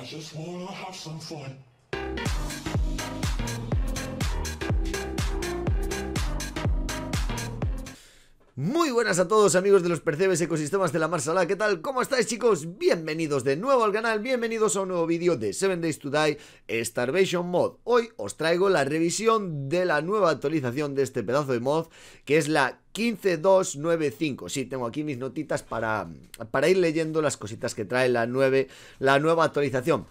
I just wanna have some fun. Muy buenas a todos amigos de los Percebes Ecosistemas de la Marsala, ¿qué tal? ¿Cómo estáis chicos? Bienvenidos de nuevo al canal, bienvenidos a un nuevo vídeo de 7 Days to Die Starvation Mod. Hoy os traigo la revisión de la nueva actualización de este pedazo de mod, que es la 15295. Sí, tengo aquí mis notitas para, para ir leyendo las cositas que trae la, 9, la nueva actualización.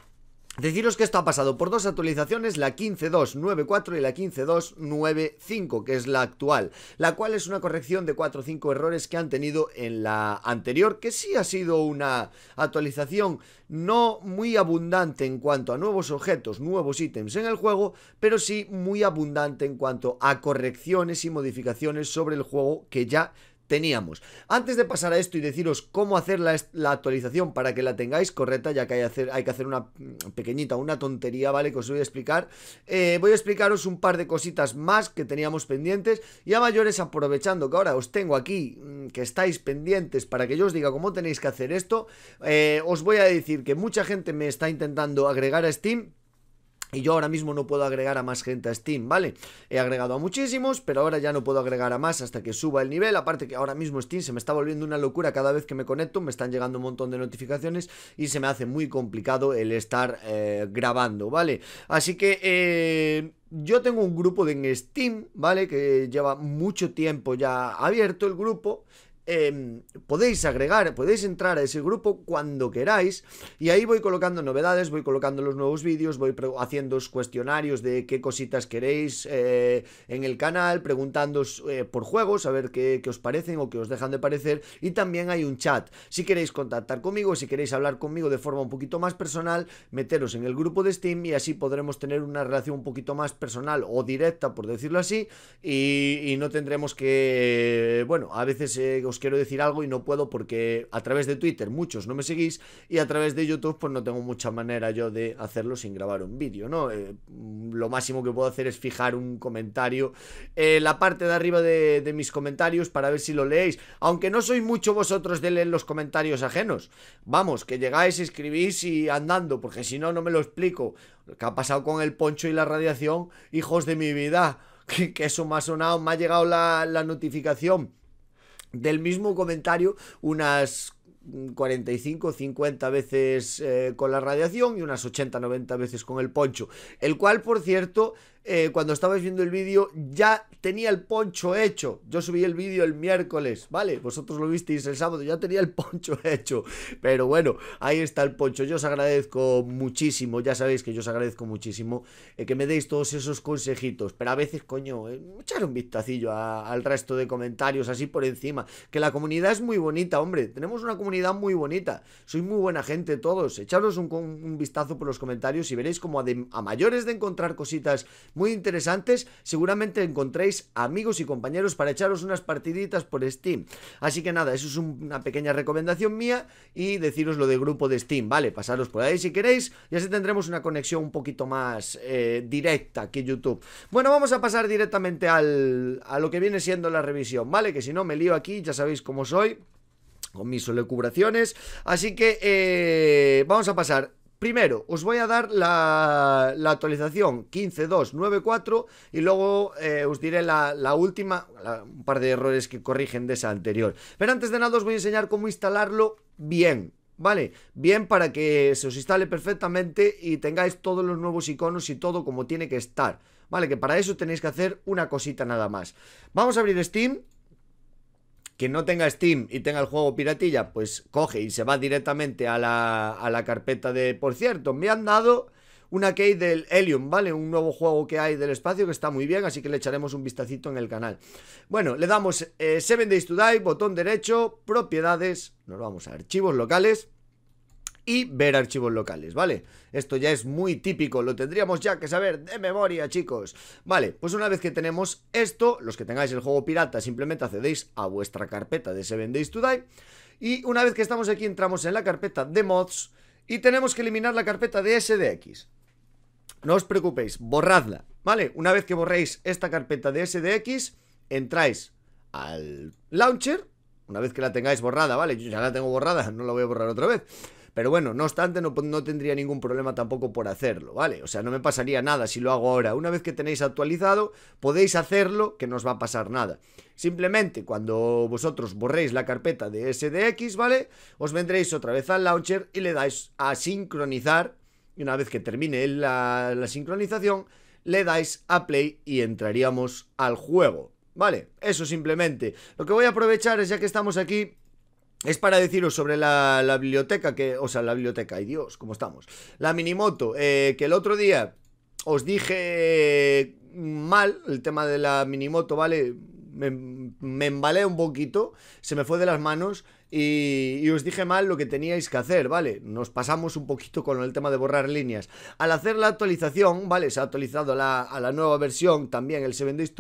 Deciros que esto ha pasado por dos actualizaciones, la 15.2.9.4 y la 15.2.9.5, que es la actual, la cual es una corrección de 4 o 5 errores que han tenido en la anterior, que sí ha sido una actualización no muy abundante en cuanto a nuevos objetos, nuevos ítems en el juego, pero sí muy abundante en cuanto a correcciones y modificaciones sobre el juego que ya teníamos. Antes de pasar a esto y deciros cómo hacer la, actualización para que la tengáis correcta, ya que hay, hay, que hacer una mm, pequeñita, una tontería, ¿vale? Que os voy a explicar. Eh, voy a explicaros un par de cositas más que teníamos pendientes y a mayores aprovechando que ahora os tengo aquí, mm, que estáis pendientes para que yo os diga cómo tenéis que hacer esto, eh, os voy a decir que mucha gente me está intentando agregar a Steam y yo ahora mismo no puedo agregar a más gente a Steam, ¿vale? He agregado a muchísimos, pero ahora ya no puedo agregar a más hasta que suba el nivel. Aparte que ahora mismo Steam se me está volviendo una locura cada vez que me conecto, me están llegando un montón de notificaciones y se me hace muy complicado el estar eh, grabando, ¿vale? Así que... Eh, yo tengo un grupo en Steam, ¿vale? Que lleva mucho tiempo ya abierto el grupo Em, podéis agregar, podéis entrar a ese grupo cuando queráis y ahí voy colocando novedades, voy colocando los nuevos vídeos, voy haciendo cuestionarios de qué cositas queréis eh, en el canal, preguntándoos eh, por juegos, a ver qué, os parecen o qué os dejan de parecer y también hay un chat. Si queréis contactar conmigo, si queréis hablar conmigo de forma un poquito más personal, meteros en el grupo de Steam y así podremos tener una relación un poquito más personal o directa, por decirlo así, y no tendremos que, bueno, a veces eh, os quiero decir algo y no puedo porque a través de Twitter muchos no me seguís y a través de YouTube pues no tengo mucha manera yo de hacerlo sin grabar un vídeo, ¿no? Eh, lo máximo que puedo hacer es fijar un comentario en la parte de arriba de, mis comentarios para ver si lo leéis, aunque no sois mucho vosotros de leer los comentarios ajenos. Vamos, que llegáis, escribís y andando, porque si no, no me lo explico. ¿Qué ha pasado con el poncho y la radiación? Hijos de mi vida, que, eso me ha sonado, me ha llegado la notificación del mismo comentario unas 45 50 veces eh, con la radiación y unas 80 90 veces con el poncho el cual por cierto eh, cuando estabais viendo el vídeo, ya tenía el poncho hecho. Yo subí el vídeo el miércoles, ¿vale? Vosotros lo visteis el sábado, ya tenía el poncho hecho. Pero bueno, ahí está el poncho. Yo os agradezco muchísimo, ya sabéis que yo os agradezco muchísimo eh, que me deis todos esos consejitos. Pero a veces, coño, eh, echar un vistacillo al resto de comentarios, así por encima. Que la comunidad es muy bonita, hombre. Tenemos una comunidad muy bonita. Sois muy buena gente todos. Echaros un, vistazo por los comentarios y veréis como a mayores de encontrar cositas muy interesantes. Seguramente encontréis amigos y compañeros para echaros unas partiditas por Steam. Así que nada, eso es una pequeña recomendación mía y deciros lo de grupo de Steam, ¿vale? Pasaros por ahí si queréis y así tendremos una conexión un poquito más eh, directa que YouTube. Bueno, vamos a pasar directamente a lo que viene siendo la revisión, ¿vale? Que si no me lío aquí, ya sabéis cómo soy con mis solecubraciones. Así que eh, vamos a pasar Primero, os voy a dar la, actualización 15.2.9.4 y luego eh, os diré la, última, un par de errores que corrigen de esa anterior. Pero antes de nada os voy a enseñar cómo instalarlo bien, ¿vale? Bien para que se os instale perfectamente y tengáis todos los nuevos iconos y todo como tiene que estar, ¿vale? Que para eso tenéis que hacer una cosita nada más. Vamos a abrir Steam. Quien no tenga Steam y tenga el juego piratilla, pues coge y se va directamente a la, carpeta de... Por cierto, me han dado una key del Helium, ¿vale? Un nuevo juego que hay del espacio que está muy bien, así que le echaremos un vistacito en el canal. Bueno, le damos eh, Seven Days to Die, botón derecho, propiedades, nos vamos a archivos locales y ver archivos locales, ¿vale? Esto ya es muy típico, lo tendríamos ya que saber de memoria, chicos. Vale, pues una vez que tenemos esto, los que tengáis el juego pirata simplemente accedéis a vuestra carpeta de 7 Days to y una vez que estamos aquí entramos en la carpeta de mods y tenemos que eliminar la carpeta de SDX. No os preocupéis, borradla, ¿vale? Una vez que borréis esta carpeta de SDX, entráis al launcher, una vez que la tengáis borrada, ¿vale? Yo ya la tengo borrada, no la voy a borrar otra vez pero bueno, no obstante, no, tendría ningún problema tampoco por hacerlo, ¿vale? O sea, no me pasaría nada si lo hago ahora. Una vez que tenéis actualizado, podéis hacerlo, que no os va a pasar nada. Simplemente, cuando vosotros borréis la carpeta de SDX, ¿vale? Os vendréis otra vez al launcher y le dais a sincronizar. Y una vez que termine la, la sincronización, le dais a play y entraríamos al juego. Vale, eso simplemente. Lo que voy a aprovechar es ya que estamos aquí, es para deciros sobre la, biblioteca que... O sea, la biblioteca, ay Dios, ¿cómo estamos? La minimoto, eh, que el otro día os dije mal el tema de la minimoto, ¿vale? Me, me embalé un poquito, se me fue de las manos y, os dije mal lo que teníais que hacer, ¿vale? Nos pasamos un poquito con el tema de borrar líneas. Al hacer la actualización, ¿vale? Se ha actualizado la, a la nueva versión también el 7 Days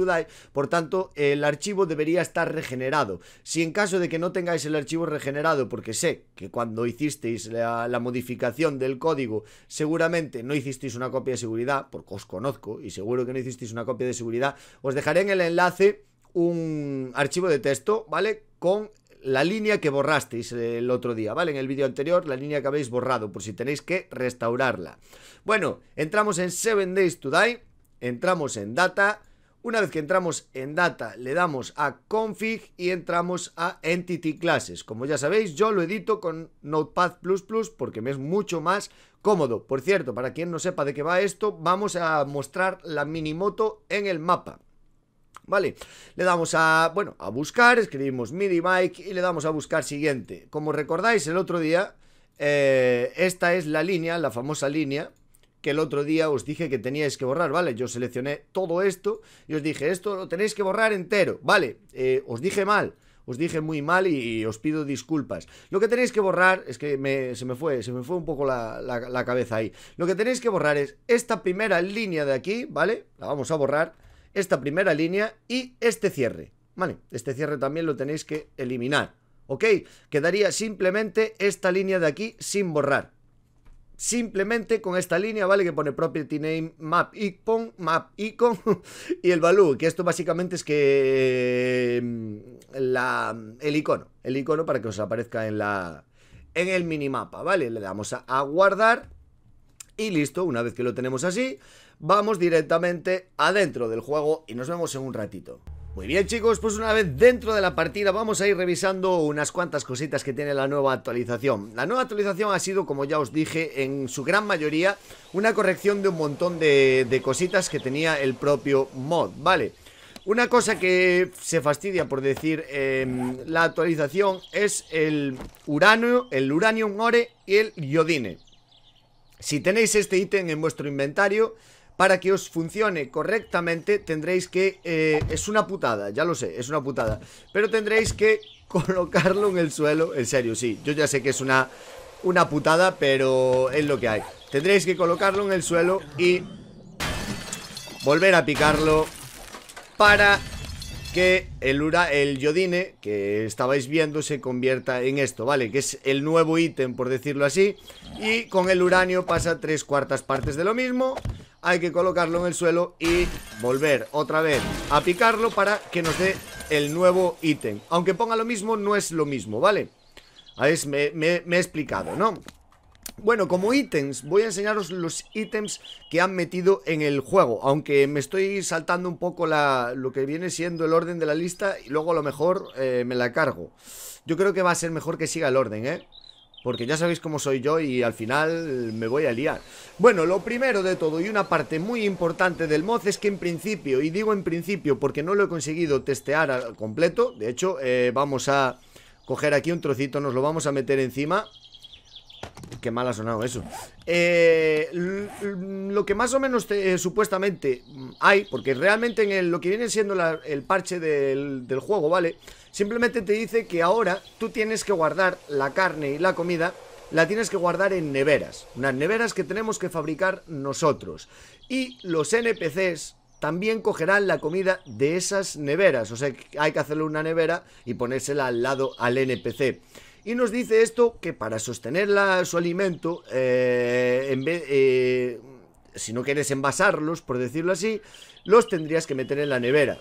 por tanto, el archivo debería estar regenerado. Si en caso de que no tengáis el archivo regenerado, porque sé que cuando hicisteis la, la modificación del código, seguramente no hicisteis una copia de seguridad, porque os conozco y seguro que no hicisteis una copia de seguridad, os dejaré en el enlace un archivo de texto, ¿vale? Con la línea que borrasteis eh, el otro día, ¿vale? En el vídeo anterior, la línea que habéis borrado, por si tenéis que restaurarla. Bueno, entramos en 7 Days to Die, entramos en Data, una vez que entramos en Data, le damos a Config y entramos a Entity Classes. Como ya sabéis, yo lo edito con Notepad++ porque me es mucho más cómodo. Por cierto, para quien no sepa de qué va esto, vamos a mostrar la Minimoto en el mapa. ¿vale? Le damos a, bueno, a buscar, escribimos MIDI Mike y le damos a buscar siguiente. Como recordáis el otro día, eh, esta es la línea, la famosa línea que el otro día os dije que teníais que borrar, ¿vale? Yo seleccioné todo esto y os dije, esto lo tenéis que borrar entero, ¿vale? Eh, os dije mal, os dije muy mal y, os pido disculpas. Lo que tenéis que borrar, es que me, se me fue, se me fue un poco la, la cabeza ahí. Lo que tenéis que borrar es esta primera línea de aquí, ¿vale? La vamos a borrar esta primera línea y este cierre. Vale, este cierre también lo tenéis que eliminar. ¿Ok? Quedaría simplemente esta línea de aquí sin borrar. Simplemente con esta línea, ¿vale? Que pone property name map icon, map icon y el value. Que esto básicamente es que mm, la, el icono. El icono para que os aparezca en la, en el minimapa, ¿vale? Le damos a, a, guardar y listo, una vez que lo tenemos así, vamos directamente adentro del juego y nos vemos en un ratito. Muy bien chicos, pues una vez dentro de la partida vamos a ir revisando unas cuantas cositas que tiene la nueva actualización. La nueva actualización ha sido, como ya os dije, en su gran mayoría una corrección de un montón de, cositas que tenía el propio mod, ¿vale? Una cosa que se fastidia por decir em, la actualización es el uranio, el uranium ore y el iodine. Si tenéis este ítem en vuestro inventario, para que os funcione correctamente tendréis que... Eh, es una putada, ya lo sé, es una putada. Pero tendréis que colocarlo en el suelo. En serio, sí, yo ya sé que es una, una putada, pero es lo que hay. Tendréis que colocarlo en el suelo y volver a picarlo para que el, ura, el yodine que estabais viendo se convierta en esto, ¿vale? Que es el nuevo ítem, por decirlo así. Y con el uranio pasa tres cuartas partes de lo mismo hay que colocarlo en el suelo y volver otra vez a picarlo para que nos dé el nuevo ítem. Aunque ponga lo mismo, no es lo mismo, ¿vale? A ah, es, me, he explicado, ¿no? Bueno, como ítems, voy a enseñaros los ítems que han metido en el juego Aunque me estoy saltando un poco la, lo que viene siendo el orden de la lista Y luego a lo mejor eh, me la cargo Yo creo que va a ser mejor que siga el orden, ¿eh? Porque ya sabéis cómo soy yo y al final me voy a liar. Bueno, lo primero de todo y una parte muy importante del mod es que en principio, y digo en principio porque no lo he conseguido testear al completo, de hecho eh, vamos a coger aquí un trocito, nos lo vamos a meter encima Qué mal ha sonado eso. Eh, lo que más o menos eh, supuestamente hay, porque realmente en lo que viene siendo el parche del, juego, ¿vale? Simplemente te dice que ahora tú tienes que guardar la carne y la comida, la tienes que guardar en neveras, unas neveras que tenemos que fabricar nosotros. Y los NPCs también cogerán la comida de esas neveras, o sea, hay que hacerle una nevera y ponérsela al lado al NPC. Y nos dice esto que para sostener su alimento, eh, en eh, si no quieres envasarlos, por decirlo así, los tendrías que meter en la nevera.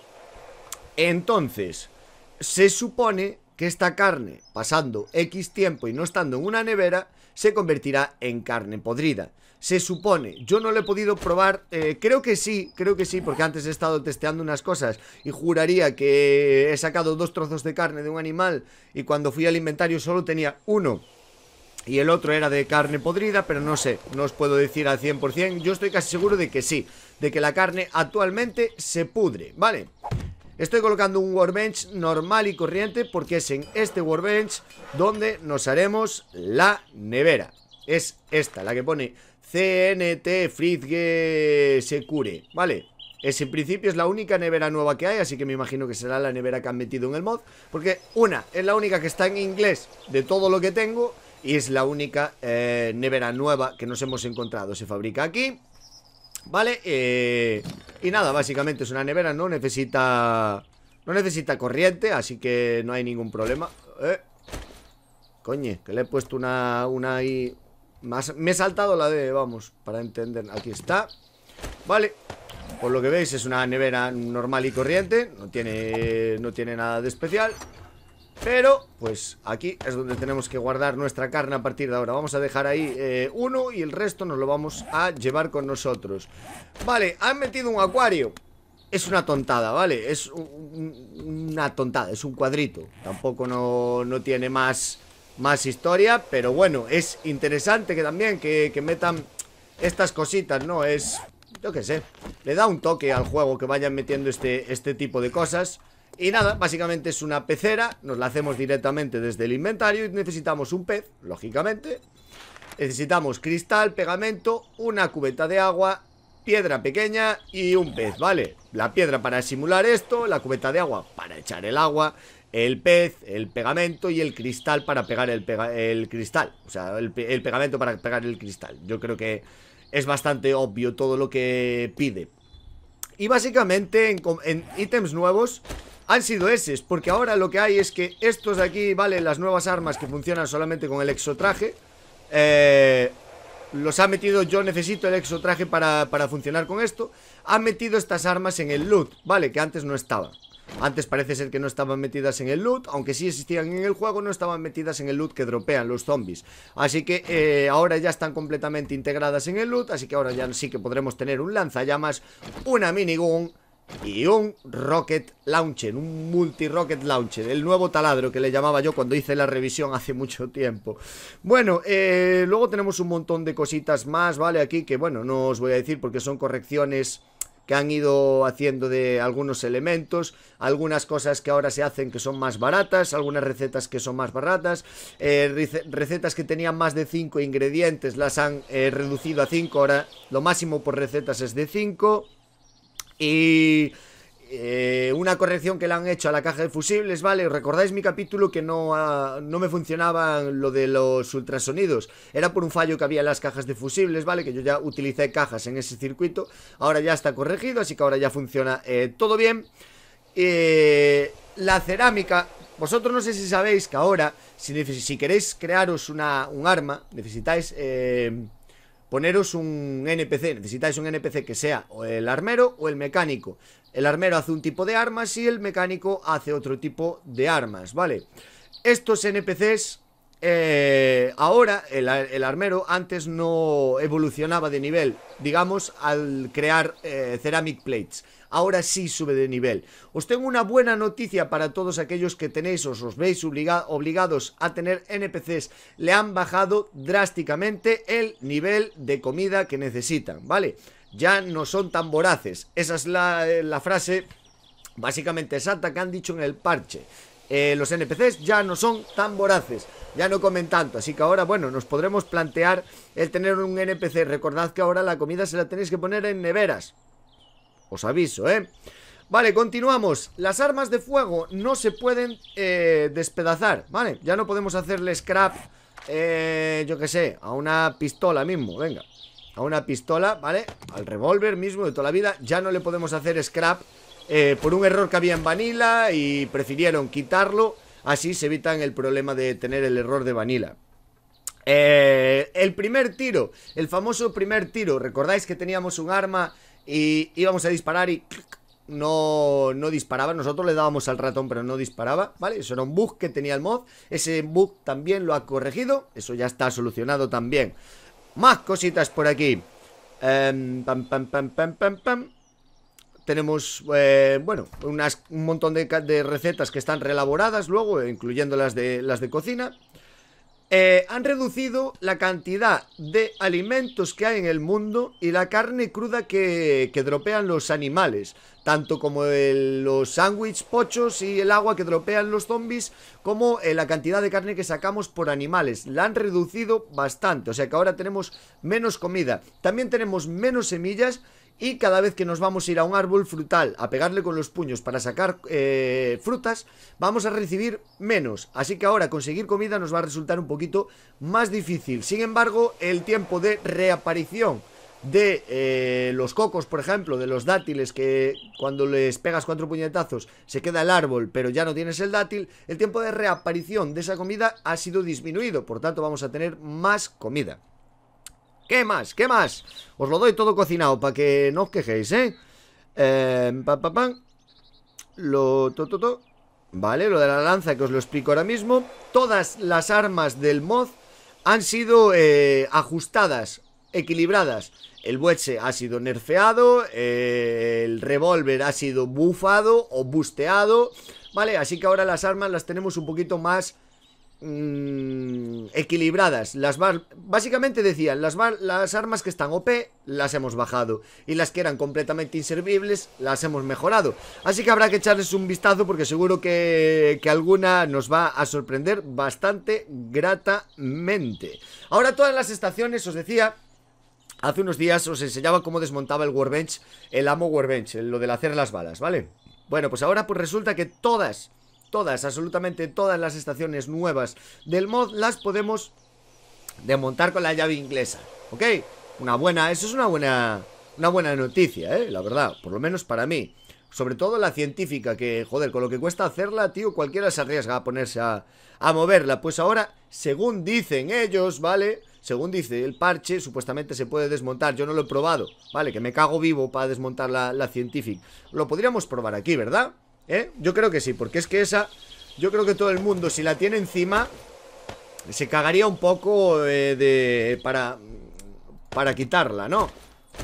Entonces, se supone que esta carne, pasando X tiempo y no estando en una nevera, se convertirá en carne podrida. Se supone, yo no lo he podido probar, eh, creo que sí, creo que sí, porque antes he estado testeando unas cosas y juraría que he sacado dos trozos de carne de un animal y cuando fui al inventario solo tenía uno y el otro era de carne podrida, pero no sé, no os puedo decir al 100%, yo estoy casi seguro de que sí, de que la carne actualmente se pudre, ¿vale? vale Estoy colocando un warbench normal y corriente porque es en este warbench donde nos haremos la nevera. Es esta, la que pone CNT Fritzge Secure, ¿vale? Es en principio es la única nevera nueva que hay, así que me imagino que será la nevera que han metido en el mod. Porque una, es la única que está en inglés de todo lo que tengo y es la única eh, nevera nueva que nos hemos encontrado. Se fabrica aquí ¿vale? Eh, y nada, básicamente es una nevera, no necesita... No necesita corriente, así que no hay ningún problema eh, Coñe, que le he puesto una, una ahí más, Me he saltado la de, vamos, para entender Aquí está Vale, por lo que veis es una nevera normal y corriente No tiene, no tiene nada de especial pero, pues aquí es donde tenemos que guardar nuestra carne a partir de ahora Vamos a dejar ahí eh, uno y el resto nos lo vamos a llevar con nosotros Vale, han metido un acuario es una tontada, ¿vale? Es una tontada, es un cuadrito Tampoco no, tiene más, más historia Pero bueno, es interesante que también que, metan estas cositas, ¿no? Es, yo qué sé Le da un toque al juego que vayan metiendo este, este tipo de cosas y nada, básicamente es una pecera, nos la hacemos directamente desde el inventario y necesitamos un pez, lógicamente. Necesitamos cristal, pegamento, una cubeta de agua, piedra pequeña y un pez, ¿vale? La piedra para simular esto, la cubeta de agua para echar el agua, el pez, el pegamento y el cristal para pegar el, cristal. O sea, el pegamento para pegar el cristal. Yo creo que es bastante obvio todo lo que pide. Y básicamente en, ítems nuevos han sido esos, porque ahora lo que hay es que estos de aquí, vale, las nuevas armas que funcionan solamente con el exotraje, eh, los ha metido, yo necesito el exotraje para, para funcionar con esto, ha metido estas armas en el loot, vale, que antes no estaba. Antes parece ser que no estaban metidas en el loot, aunque sí existían en el juego, no estaban metidas en el loot que dropean los zombies. Así que eh, ahora ya están completamente integradas en el loot, así que ahora ya sí que podremos tener un lanzallamas, una minigun y un rocket launcher, un multi-rocket launcher, el nuevo taladro que le llamaba yo cuando hice la revisión hace mucho tiempo. Bueno, eh, luego tenemos un montón de cositas más, ¿vale? Aquí que, bueno, no os voy a decir porque son correcciones que han ido haciendo de algunos elementos, algunas cosas que ahora se hacen que son más baratas, algunas recetas que son más baratas, eh, recetas que tenían más de 5 ingredientes las han eh, reducido a 5, ahora lo máximo por recetas es de 5 y... Eh, una corrección que le han hecho a la caja de fusibles, ¿vale? ¿Recordáis mi capítulo que no, me funcionaba lo de los ultrasonidos? Era por un fallo que había en las cajas de fusibles, ¿vale? Que yo ya utilicé cajas en ese circuito. Ahora ya está corregido, así que ahora ya funciona eh, todo bien. Eh, la cerámica, vosotros no sé si sabéis que ahora, si, queréis crearos una, un arma, necesitáis... Eh, poneros un NPC, necesitáis un NPC que sea o el armero o el mecánico. El armero hace un tipo de armas y el mecánico hace otro tipo de armas, ¿vale? Estos NPCs eh, ahora el, armero antes no evolucionaba de nivel, digamos, al crear eh, ceramic plates. Ahora sí sube de nivel. Os tengo una buena noticia para todos aquellos que tenéis o os veis obligados a tener NPCs. Le han bajado drásticamente el nivel de comida que necesitan, ¿vale? Ya no son tan voraces. Esa es la, eh, la frase básicamente exacta que han dicho en el parche. Eh, los NPCs ya no son tan voraces, ya no comen tanto, así que ahora, bueno, nos podremos plantear el tener un NPC. Recordad que ahora la comida se la tenéis que poner en neveras. Os aviso, ¿eh? Vale, continuamos. Las armas de fuego no se pueden eh, despedazar, ¿vale? Ya no podemos hacerle scrap, eh, yo qué sé, a una pistola mismo, venga. A una pistola, ¿vale? Al revólver mismo de toda la vida ya no le podemos hacer scrap eh, por un error que había en Vanilla y prefirieron quitarlo. Así se evitan el problema de tener el error de Vanilla. Eh, el primer tiro, el famoso primer tiro. ¿Recordáis que teníamos un arma y íbamos a disparar y no, no disparaba. Nosotros le dábamos al ratón, pero no disparaba, ¿vale? Eso era un bug que tenía el mod. Ese bug también lo ha corregido. Eso ya está solucionado también. Más cositas por aquí. Em, pam, pam, pam, pam, pam, pam tenemos, eh, bueno, un montón de, recetas que están reelaboradas luego, incluyendo las de, las de cocina. Eh, han reducido la cantidad de alimentos que hay en el mundo y la carne cruda que, que dropean los animales, tanto como los sándwiches pochos y el agua que dropean los zombies, como eh, la cantidad de carne que sacamos por animales. La han reducido bastante, o sea que ahora tenemos menos comida. También tenemos menos semillas y cada vez que nos vamos a ir a un árbol frutal a pegarle con los puños para sacar eh, frutas, vamos a recibir menos. Así que ahora conseguir comida nos va a resultar un poquito más difícil. Sin embargo, el tiempo de reaparición de eh, los cocos, por ejemplo, de los dátiles que cuando les pegas cuatro puñetazos se queda el árbol, pero ya no tienes el dátil, el tiempo de reaparición de esa comida ha sido disminuido, por tanto vamos a tener más comida. ¿Qué más? ¿Qué más? Os lo doy todo cocinado para que no os quejéis, ¿eh? Em, lo... Vale, lo de la lanza que os lo explico ahora mismo. Todas las armas del mod han sido eh, ajustadas, equilibradas. El bueche ha sido nerfeado, eh, el revólver ha sido bufado o busteado, ¿vale? Así que ahora las armas las tenemos un poquito más Mm, equilibradas. Las básicamente decían, las, las armas que están OP las hemos bajado y las que eran completamente inservibles las hemos mejorado. Así que habrá que echarles un vistazo porque seguro que, alguna nos va a sorprender bastante gratamente. Ahora todas las estaciones, os decía, Hace unos días os enseñaba cómo desmontaba el Warbench, el amo Warbench, lo de hacer las balas, ¿vale? Bueno, pues ahora pues resulta que todas todas, absolutamente todas las estaciones nuevas del mod las podemos desmontar con la llave inglesa, ¿ok? Una buena, eso es una buena, una buena noticia, ¿eh? La verdad, por lo menos para mí. Sobre todo la científica, que joder, con lo que cuesta hacerla, tío, cualquiera se arriesga a ponerse a, moverla. Pues ahora, según dicen ellos, ¿vale? Según dice el parche, supuestamente se puede desmontar. Yo no lo he probado, ¿vale? Que me cago vivo para desmontar la, la científica. Lo podríamos probar aquí, ¿verdad? ¿Eh? Yo creo que sí, porque es que esa... Yo creo que todo el mundo, si la tiene encima... Se cagaría un poco eh, de... Para... Para quitarla, ¿no?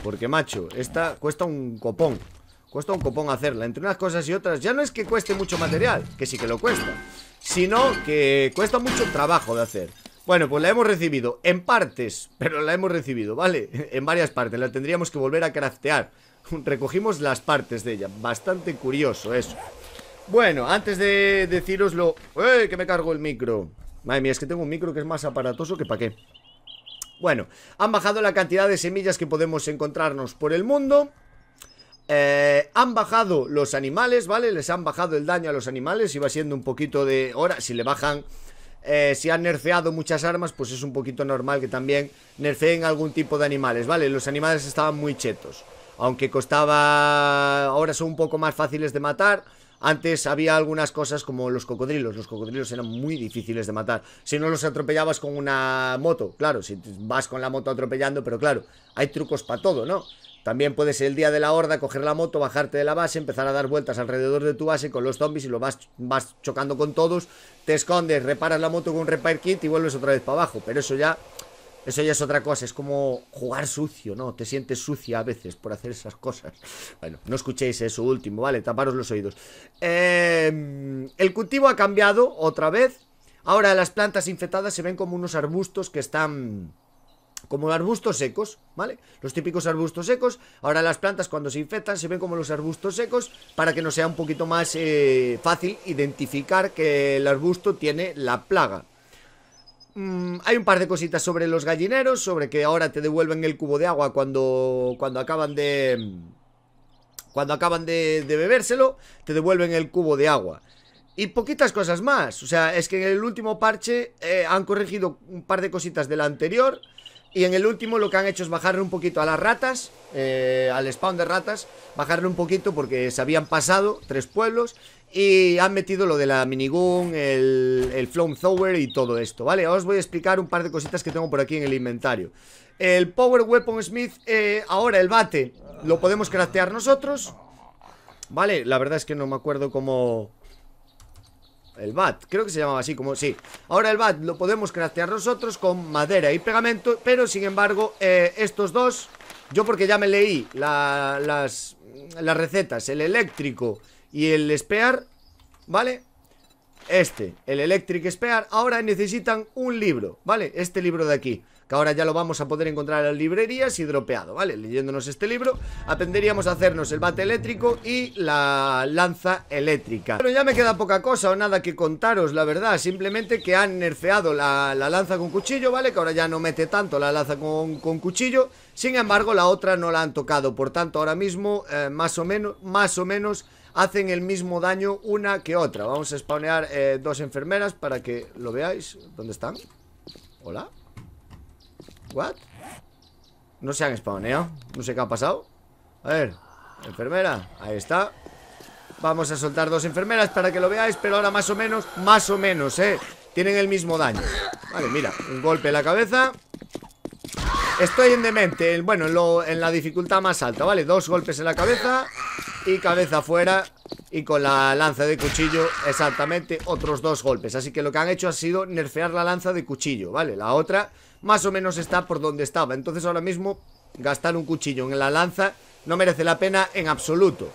Porque, macho, esta cuesta un copón Cuesta un copón hacerla Entre unas cosas y otras Ya no es que cueste mucho material Que sí que lo cuesta Sino que cuesta mucho trabajo de hacer bueno, pues la hemos recibido en partes, pero la hemos recibido, ¿vale? En varias partes, la tendríamos que volver a craftear Recogimos las partes de ella, bastante curioso eso Bueno, antes de deciroslo... ¡Ey, que me cargo el micro! Madre mía, es que tengo un micro que es más aparatoso que para qué Bueno, han bajado la cantidad de semillas que podemos encontrarnos por el mundo eh, han bajado los animales, ¿vale? Les han bajado el daño a los animales. Y va siendo un poquito de... Ahora, si le bajan eh, si han nerfeado muchas armas, pues es un poquito normal que también nerfeen algún tipo de animales, ¿vale? Los animales estaban muy chetos, aunque costaba... ahora son un poco más fáciles de matar... Antes había algunas cosas como los cocodrilos. Los cocodrilos eran muy difíciles de matar. Si no los atropellabas con una moto, claro, si vas con la moto atropellando, pero claro, hay trucos para todo, ¿no? También puedes el día de la horda coger la moto, bajarte de la base, empezar a dar vueltas alrededor de tu base con los zombies y lo vas, chocando con todos, te escondes, reparas la moto con un repair kit y vuelves otra vez para abajo. Pero eso ya, eso ya es otra cosa, es como jugar sucio, ¿no? Te sientes sucia a veces por hacer esas cosas. Bueno, no escuchéis eso último, ¿vale? Taparos los oídos. Em, el cultivo ha cambiado otra vez. Ahora las plantas infectadas se ven como unos arbustos que están como arbustos secos, ¿vale? Los típicos arbustos secos. Ahora las plantas cuando se infectan se ven como los arbustos secos para que nos sea un poquito más eh, fácil identificar que el arbusto tiene la plaga. Mm, hay un par de cositas sobre los gallineros, sobre que ahora te devuelven el cubo de agua cuando, cuando acaban de... Cuando acaban de, bebérselo, te devuelven el cubo de agua. Y poquitas cosas más. O sea, es que en el último parche eh, han corregido un par de cositas del anterior. Y en el último lo que han hecho es bajarle un poquito a las ratas, eh, al spawn de ratas, bajarle un poquito porque se habían pasado tres pueblos y han metido lo de la minigun, el, el flamethrower y todo esto, ¿vale? os voy a explicar un par de cositas que tengo por aquí en el inventario. El Power Weapon Smith, eh, ahora el bate, lo podemos craftear nosotros, ¿vale? La verdad es que no me acuerdo cómo... El bat, creo que se llamaba así, como sí Ahora el bat lo podemos craftear nosotros con madera y pegamento Pero sin embargo, eh, estos dos Yo porque ya me leí las, las recetas El eléctrico y el spear ¿Vale? este, el Electric Spear, ahora necesitan un libro, ¿vale? Este libro de aquí, que ahora ya lo vamos a poder encontrar en las librerías y dropeado, ¿vale? Leyéndonos este libro, aprenderíamos a hacernos el bate eléctrico y la lanza eléctrica. Pero ya me queda poca cosa o nada que contaros, la verdad, simplemente que han nerfeado la, lanza con cuchillo, ¿vale? Que ahora ya no mete tanto la lanza con, cuchillo, sin embargo la otra no la han tocado, por tanto ahora mismo, eh, más o menos, más o menos hacen el mismo daño una que otra Vamos a spawnear eh, dos enfermeras para que lo veáis ¿Dónde están? ¿Hola? ¿What? No se han spawneado No sé qué ha pasado A ver, enfermera, ahí está Vamos a soltar dos enfermeras para que lo veáis Pero ahora más o menos, más o menos, eh Tienen el mismo daño Vale, mira, un golpe en la cabeza Estoy en demente, bueno, en la dificultad más alta, ¿vale? Dos golpes en la cabeza y cabeza afuera y con la lanza de cuchillo exactamente otros dos golpes Así que lo que han hecho ha sido nerfear la lanza de cuchillo, ¿vale? La otra más o menos está por donde estaba Entonces ahora mismo gastar un cuchillo en la lanza no merece la pena en absoluto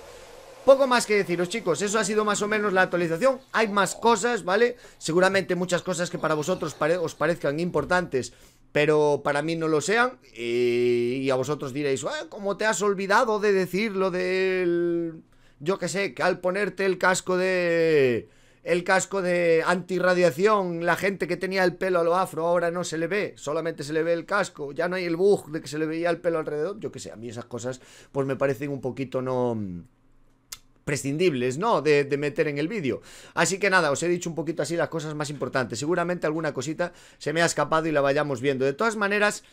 poco más que deciros chicos, eso ha sido más o menos la actualización Hay más cosas, ¿vale? Seguramente muchas cosas que para vosotros os parezcan importantes pero para mí no lo sean. Y, a vosotros diréis, ah, ¿cómo te has olvidado de decirlo del... Yo que sé, que al ponerte el casco de... El casco de antirradiación, la gente que tenía el pelo a lo afro ahora no se le ve, solamente se le ve el casco, ya no hay el bug de que se le veía el pelo alrededor, yo qué sé, a mí esas cosas pues me parecen un poquito no prescindibles, ¿no? De, meter en el vídeo. Así que nada, os he dicho un poquito así las cosas más importantes. Seguramente alguna cosita se me ha escapado y la vayamos viendo. De todas maneras,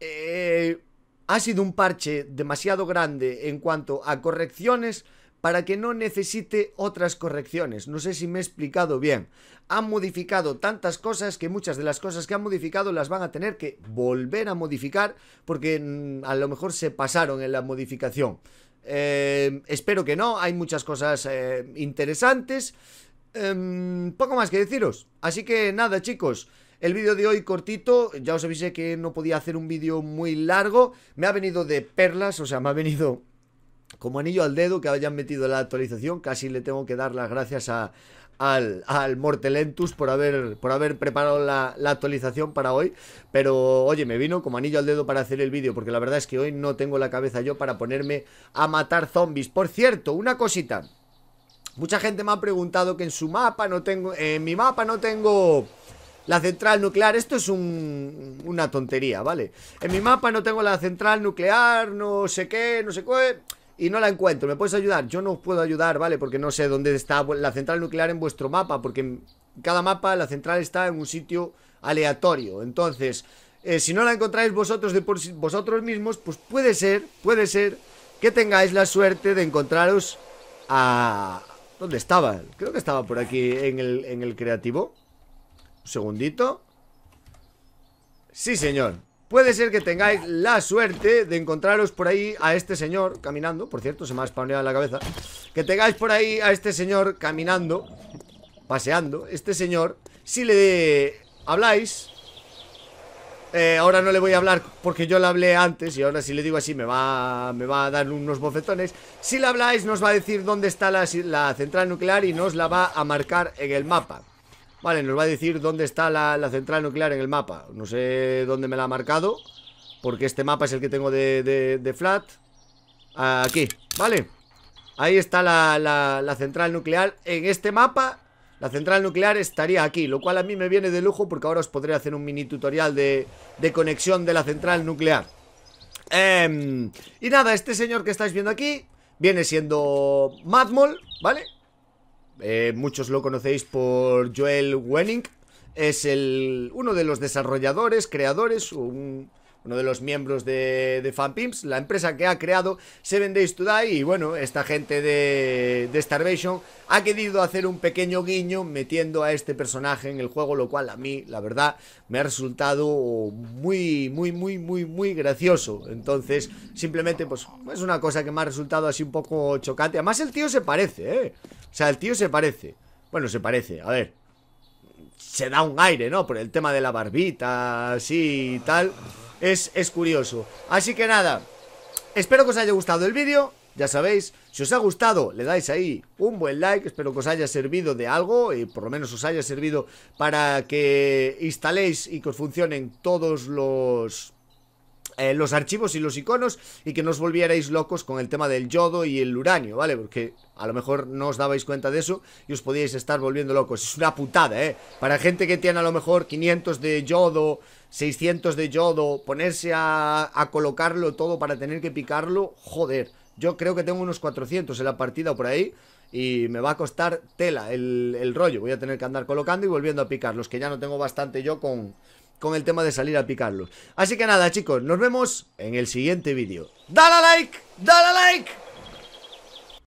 eh, ha sido un parche demasiado grande en cuanto a correcciones para que no necesite otras correcciones. No sé si me he explicado bien. Han modificado tantas cosas que muchas de las cosas que han modificado las van a tener que volver a modificar porque mm, a lo mejor se pasaron en la modificación. Em, espero que no, hay muchas cosas eh, interesantes. Em, poco más que deciros. Así que nada, chicos. El vídeo de hoy cortito, ya os avisé que no podía hacer un vídeo muy largo. Me ha venido de perlas, o sea, me ha venido como anillo al dedo que hayan metido la actualización. Casi le tengo que dar las gracias a, al, Mortelentus por haber, por haber preparado la, actualización para hoy. Pero oye, me vino como anillo al dedo para hacer el vídeo, porque la verdad es que hoy no tengo la cabeza yo para ponerme a matar zombies. Por cierto, una cosita. Mucha gente me ha preguntado que en su mapa no tengo... En mi mapa no tengo... La central nuclear, esto es una tontería, ¿vale? En mi mapa no tengo la central nuclear, no sé qué, no sé qué y no la encuentro, ¿me puedes ayudar? Yo no os puedo ayudar, ¿vale? Porque no sé dónde está la central nuclear en vuestro mapa, porque en cada mapa la central está en un sitio aleatorio. Entonces, eh, si no la encontráis vosotros, de por, vosotros mismos, pues puede ser, puede ser que tengáis la suerte de encontraros a... ¿Dónde estaba? Creo que estaba por aquí en el, en el creativo. Un segundito. Sí, señor. Puede ser que tengáis la suerte de encontraros por ahí a este señor caminando. Por cierto, se me ha spawneado la cabeza. Que tengáis por ahí a este señor caminando, paseando. Este señor, si le habláis... Eh, ahora no le voy a hablar porque yo le hablé antes y ahora si le digo así me va, me va a dar unos bofetones. Si le habláis nos va a decir dónde está la central nuclear y nos la va a marcar en el mapa. Vale, nos va a decir dónde está la, central nuclear en el mapa. No sé dónde me la ha marcado, porque este mapa es el que tengo de, flat. Aquí, ¿vale? Ahí está la, central nuclear. En este mapa, la central nuclear estaría aquí, lo cual a mí me viene de lujo porque ahora os podré hacer un mini tutorial de, conexión de la central nuclear. Em, y nada, este señor que estáis viendo aquí viene siendo Madmol, ¿vale? Eh, muchos lo conocéis por Joel Wenning. Es el, uno de los desarrolladores, creadores, un, uno de los miembros de, FanPimps, la empresa que ha creado Seven Days to Y bueno, esta gente de, de Starvation ha querido hacer un pequeño guiño metiendo a este personaje en el juego, lo cual a mí, la verdad, me ha resultado muy, muy, muy, muy, muy gracioso. Entonces, simplemente, pues es una cosa que me ha resultado así un poco chocante. Además, el tío se parece, ¿eh? O sea, el tío se parece. Bueno, se parece, a ver. Se da un aire, ¿no? Por el tema de la barbita, así y tal es, es curioso Así que nada, espero que os haya gustado el vídeo ya sabéis, si os ha gustado le dais ahí un buen like, espero que os haya servido de algo y por lo menos os haya servido para que instaléis y que os funcionen todos los... Eh, los archivos y los iconos y que no os volvierais locos con el tema del yodo y el uranio, ¿vale? Porque a lo mejor no os dabais cuenta de eso y os podíais estar volviendo locos. Es una putada, ¿eh? Para gente que tiene a lo mejor 500 de yodo, 600 de yodo, ponerse a, colocarlo todo para tener que picarlo, joder. Yo creo que tengo unos 400 en la partida por ahí y me va a costar tela el, rollo. Voy a tener que andar colocando y volviendo a picarlos, que ya no tengo bastante yo con, con el tema de salir a picarlos. Así que nada, chicos, nos vemos en el siguiente vídeo. ¡Dale like! ¡Dale like!